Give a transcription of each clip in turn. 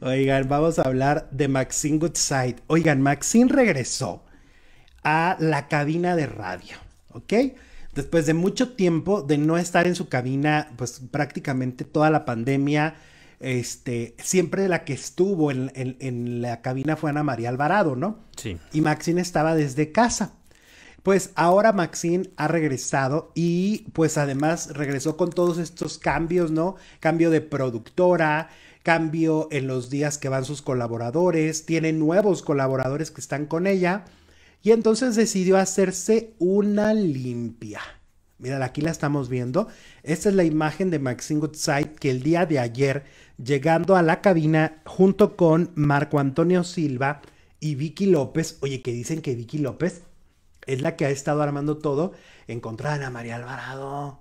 Oigan, vamos a hablar de Maxine Goodside. Oigan, Maxine regresó a la cabina de radio, ¿ok? Después de mucho tiempo de no estar en su cabina, pues prácticamente toda la pandemia, este, siempre la que estuvo en, la cabina fue Ana María Alvarado, ¿no? Sí. Y Maxine estaba desde casa. Pues ahora Maxine ha regresado y pues además regresó con todos estos cambios, ¿no? Cambio de productora, cambio en los días que van sus colaboradores, tiene nuevos colaboradores que están con ella y entonces decidió hacerse una limpia. Mira, aquí la estamos viendo. Esta es la imagen de Maxine Goodside que el día de ayer, llegando a la cabina junto con Marco Antonio Silva y Vicky López, oye, que dicen que Vicky López es la que ha estado armando todo, encontraron a María Alvarado,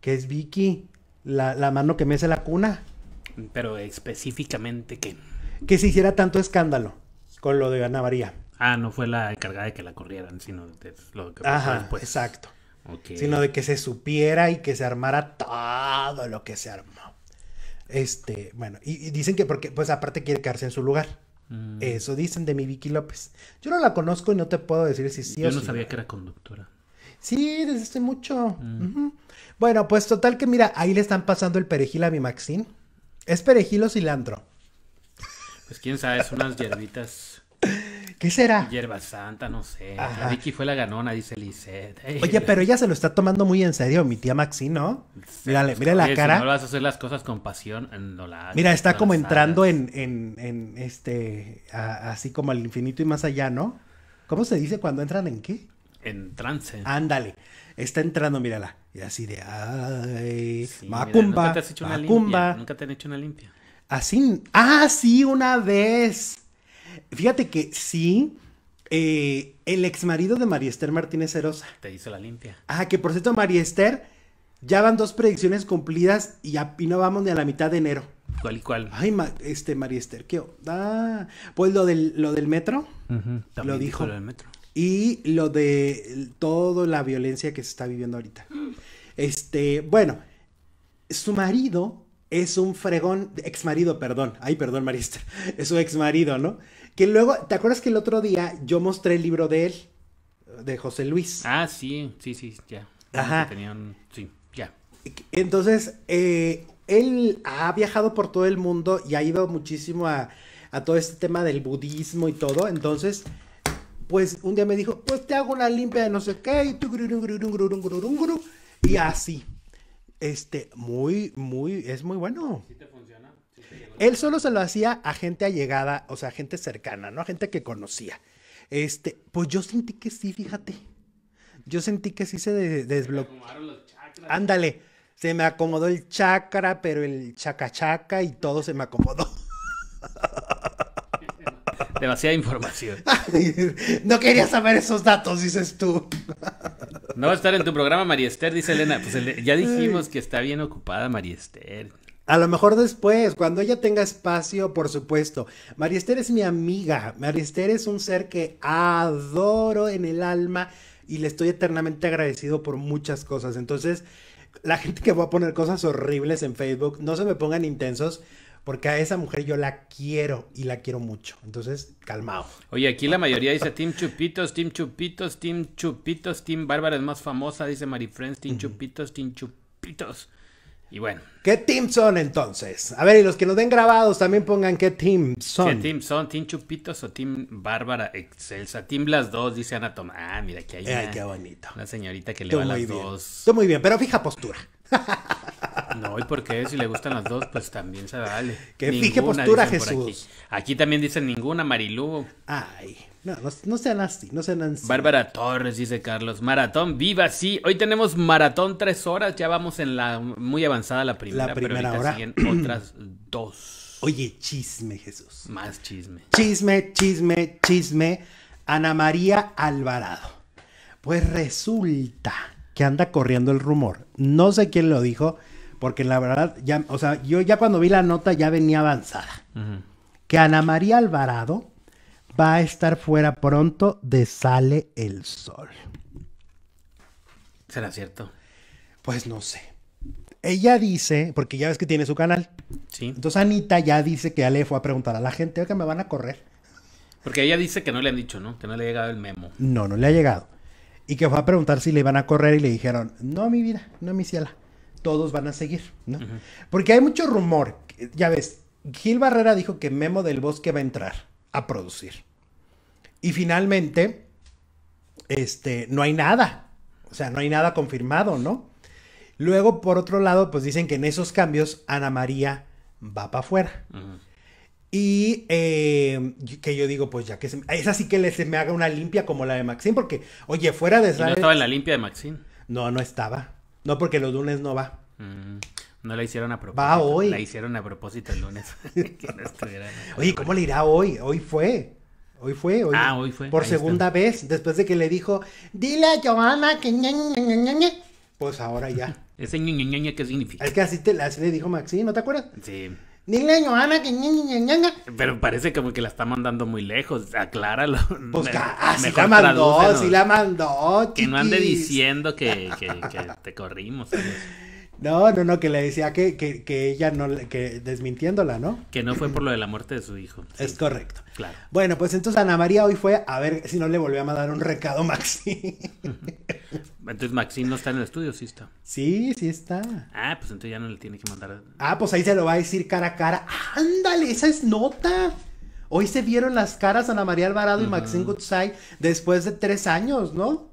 que es Vicky, la, mano que me hace la cuna. Pero específicamente qué. Que se hiciera tanto escándalo con lo de Ana María. Ah, no fue la encargada de que la corrieran, sino de lo que Ajá, Exacto. Sino de que se supiera y que se armara todo lo que se armó. Este, bueno, y, dicen que porque, pues aparte quiere quedarse en su lugar. Mm. Eso dicen de mi Vicky López. Yo no la conozco y no te puedo decir si sí Yo no sabía que era conductora. Sí, desde hace mucho. Mm. Bueno, pues total que mira, ahí le están pasando el perejil a mi Maxine. ¿Es perejil o cilantro? Pues quién sabe, son unas hierbitas. ¿Qué será? Hierba santa, no sé. La Vicky fue la ganona, dice Lisette. Oye, pero ella se lo está tomando muy en serio, mi tía Maxi, ¿no? Mírale, mira la cara. no vas a hacer las cosas con pasión, eh, no la Mira, está como entrando en, en, este, así como al infinito y más allá, ¿no? ¿Cómo se dice cuando entran en qué? En trance. Ándale. Está entrando, mírala. Y así de, ay, macumba, ¿nunca te han hecho una limpia. Así, ah, sí, una vez. Fíjate que sí, eh, el ex marido de Mariester Martínez Herosa. Te hizo la limpia. Ah, que por cierto, Mariester ya van dos predicciones cumplidas y, no vamos ni a la mitad de enero. ¿Cuál y cuál? Ay, este, Mariester Esther, ¿qué? Ah, pues lo del, lo del metro. Lo dijo. dijo. metro y lo de toda la violencia que se está viviendo ahorita. Este, bueno, su marido es un fregón, ex marido, perdón, ay, perdón, Marista, es su ex marido, ¿no? Que luego, ¿te acuerdas que el otro día yo mostré el libro de él, de José Luis? Ah, sí, sí, sí, ya. Ajá. Tenían, sí, ya. Entonces, eh, él ha viajado por todo el mundo y ha ido muchísimo a todo este tema del budismo y todo, entonces pues un día me dijo, pues te hago una limpia de no sé qué, y, tú, y así. Este, muy, muy, es muy bueno. te funciona? Él solo se lo hacía a gente allegada, o sea, gente cercana, ¿no? A gente que conocía. Este, pues yo sentí que sí, fíjate. Yo sentí que sí se desbloqueó. Ándale, se me acomodó el chakra, pero el chacachaca y todo se me acomodó. Demasiada información. no quería saber esos datos, dices tú. no va a estar en tu programa, María Esther, dice Elena. Pues ya dijimos que está bien ocupada, María Esther. A lo mejor después, cuando ella tenga espacio, por supuesto. Esther es mi amiga. Mariester es un ser que adoro en el alma y le estoy eternamente agradecido por muchas cosas. Entonces, la gente que va a poner cosas horribles en Facebook, no se me pongan intensos porque a esa mujer yo la quiero y la quiero mucho. Entonces, calmado. Oye, aquí la mayoría dice Team Chupitos, Team Chupitos, Team Chupitos, Team Bárbara es más famosa, dice Mari Friends, Team Chupitos, Team Chupitos. Y bueno. ¿Qué teams son entonces? A ver, y los que nos den grabados también pongan qué team son. ¿Qué team son? ¿Team Chupitos o Team Bárbara Excelsa? Team las dos, dice Ana Tomás. Ah, mira, que hay Ay, qué bonito. La señorita que le va las dos. Estoy muy bien, pero fija postura. No, ¿y por Si le gustan las dos, pues también se vale. Que fije postura, Jesús? Aquí. también dicen ninguna, Marilú. Ay, no, no, sean así, no sean así. Bárbara Torres, dice Carlos. Maratón, viva, sí. Hoy tenemos maratón tres horas, ya vamos en la muy avanzada la primera. La primera pero siguen otras dos. Oye, chisme, Jesús. Más chisme. Chisme, chisme, chisme. Ana María Alvarado. Pues resulta que anda corriendo el rumor. No sé quién lo dijo, porque la verdad, ya, o sea, yo ya cuando vi la nota ya venía avanzada. Que Ana María Alvarado va a estar fuera pronto de Sale el Sol. ¿Será cierto? Pues no sé. Ella dice, porque ya ves que tiene su canal. Sí. Entonces Anita ya dice que ya le fue a preguntar a la gente, que me van a correr. Porque ella dice que no le han dicho, ¿no? Que no le ha llegado el memo. No, no le ha llegado. Y que fue a preguntar si le iban a correr y le dijeron, no, mi vida, no, mi ciela todos van a seguir, ¿no? Porque hay mucho rumor, ya ves, Gil Barrera dijo que Memo del Bosque va a entrar a producir. Y finalmente, este, no hay nada, o sea, no hay nada confirmado, ¿no? Luego, por otro lado, pues dicen que en esos cambios Ana María va para afuera. Y eh, que yo digo, pues ya que es así que se me haga una limpia como la de Maxine, porque, oye, fuera de... Yo no estaba en la limpia de Maxine. No, no estaba. No, porque los lunes no va. Mm, no la hicieron a propósito. Va hoy. La hicieron a propósito el lunes. Oye, ¿cómo le irá hoy? Hoy fue. Hoy fue, hoy. Ah, hoy fue. Por segunda vez, después de que le dijo, dile a Joana que ñe. Pues ahora ya. Ese ña, qué significa? Es que así, te, así le dijo Maxi, ¿no te acuerdas? Sí. Dile a que Pero parece como que la está mandando muy lejos. Acláralo. Pues me, ah, sí la mandó, sí la mandó. Que no ande diciendo que, que, te corrimos. No, no, no, que le decía que, que, que, ella no, que desmintiéndola, ¿no? Que no fue por lo de la muerte de su hijo. Es correcto. Claro. Bueno, pues entonces Ana María hoy fue a ver si no le volvió a mandar un recado a Maxine. Entonces Maxine no está en el estudio, sí está. Sí, sí está. Ah, pues entonces ya no le tiene que mandar. Ah, pues ahí se lo va a decir cara a cara. ¡Ándale! ¡Esa es nota! Hoy se vieron las caras Ana María Alvarado y Maxine Goodside después de tres años, ¿no?